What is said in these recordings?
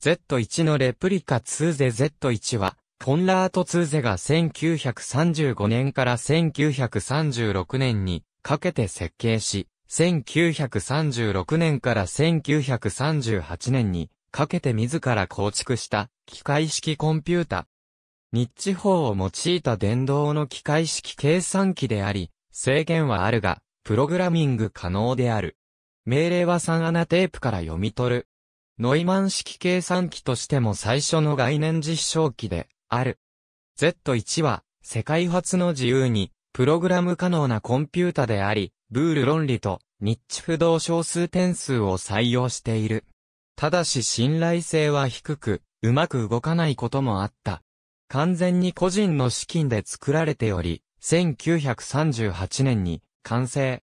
Z1 のレプリカ2ゼ Z1 は、コンラート2ゼが1935年から1936年にかけて設計し、1936年から1938年にかけて自ら構築した機械式コンピュータ。日地方を用いた電動の機械式計算機であり、制限はあるが、プログラミング可能である。命令は3アナテープから読み取る。ノイマン式計算機としても最初の概念実証機である。Z1 は世界初の自由にプログラム可能なコンピュータであり、ブール論理とニッチ不動小数点数を採用している。ただし信頼性は低く、うまく動かないこともあった。完全に個人の資金で作られており、1938年に完成。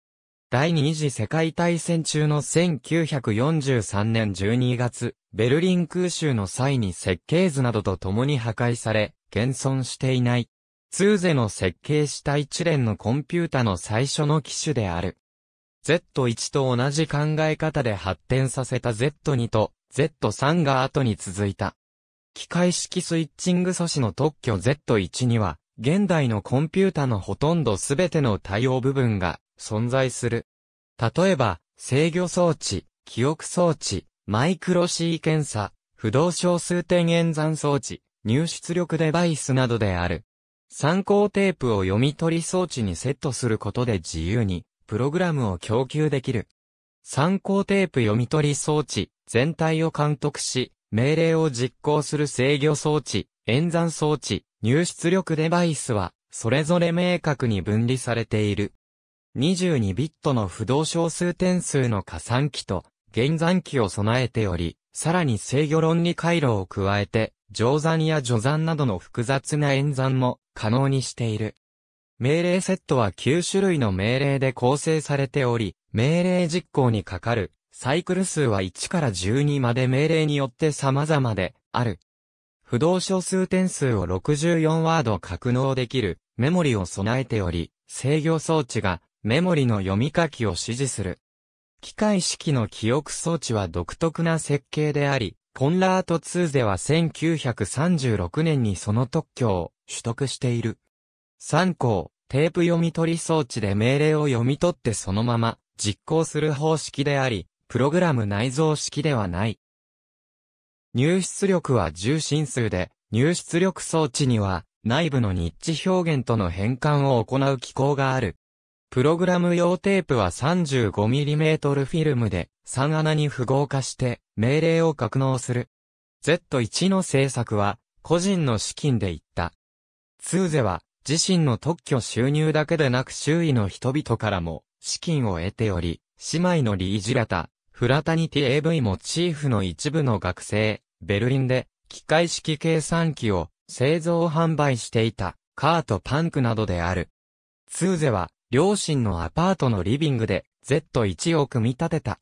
第二次世界大戦中の1943年12月、ベルリン空襲の際に設計図などと共に破壊され、現存していない。ツーゼの設計した一連のコンピュータの最初の機種である。Z1 と同じ考え方で発展させた Z2 と Z3 が後に続いた。機械式スイッチング素子の特許 Z1 には、現代のコンピュータのほとんどすべての対応部分が存在する。例えば、制御装置、記憶装置、マイクロシー検査、不動小数点演算装置、入出力デバイスなどである。参考テープを読み取り装置にセットすることで自由に、プログラムを供給できる。参考テープ読み取り装置、全体を監督し、命令を実行する制御装置、演算装置、入出力デバイスは、それぞれ明確に分離されている。22ビットの不動小数点数の加算機と減算機を備えており、さらに制御論理回路を加えて、乗算や除算などの複雑な演算も可能にしている。命令セットは9種類の命令で構成されており、命令実行にかかるサイクル数は1から12まで命令によって様々である。不動小数点数を64ワード格納できるメモリを備えており、制御装置がメモリの読み書きを指示する。機械式の記憶装置は独特な設計であり、コンラート・ツーは1936年にその特許を取得している。3項、テープ読み取り装置で命令を読み取ってそのまま実行する方式であり、プログラム内蔵式ではない。入出力は重心数で、入出力装置には内部のニッチ表現との変換を行う機構がある。プログラム用テープは 35mm フィルムで3穴に符号化して命令を格納する。Z1 の制作は個人の資金で行った。ツーゼは自身の特許収入だけでなく周囲の人々からも資金を得ており、姉妹のリージラタ、フラタニティ AV モチーフの一部の学生、ベルリンで機械式計算機を製造販売していたカートパンクなどである。ツーゼは両親のアパートのリビングで Z1 を組み立てた。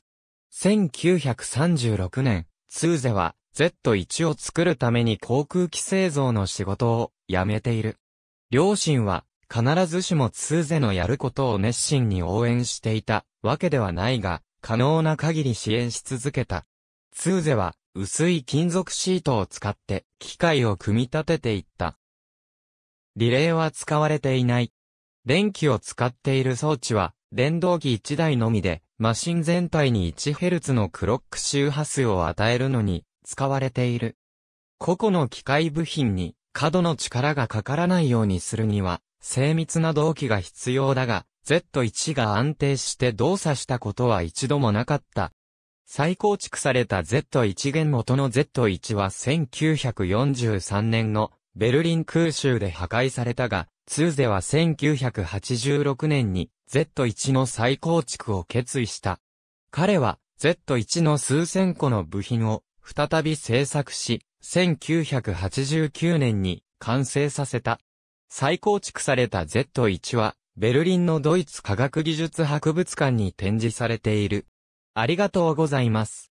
1936年、ツーゼは Z1 を作るために航空機製造の仕事を辞めている。両親は必ずしもツーゼのやることを熱心に応援していたわけではないが、可能な限り支援し続けた。ツーゼは薄い金属シートを使って機械を組み立てていった。リレーは使われていない電気を使っている装置は、電動機1台のみで、マシン全体に 1Hz のクロック周波数を与えるのに、使われている。個々の機械部品に、過度の力がかからないようにするには、精密な動機が必要だが、Z1 が安定して動作したことは一度もなかった。再構築された Z1 元元の Z1 は1943年のベルリン空襲で破壊されたが、ツーゼは1986年に Z1 の再構築を決意した。彼は Z1 の数千個の部品を再び製作し、1989年に完成させた。再構築された Z1 は、ベルリンのドイツ科学技術博物館に展示されている。ありがとうございます。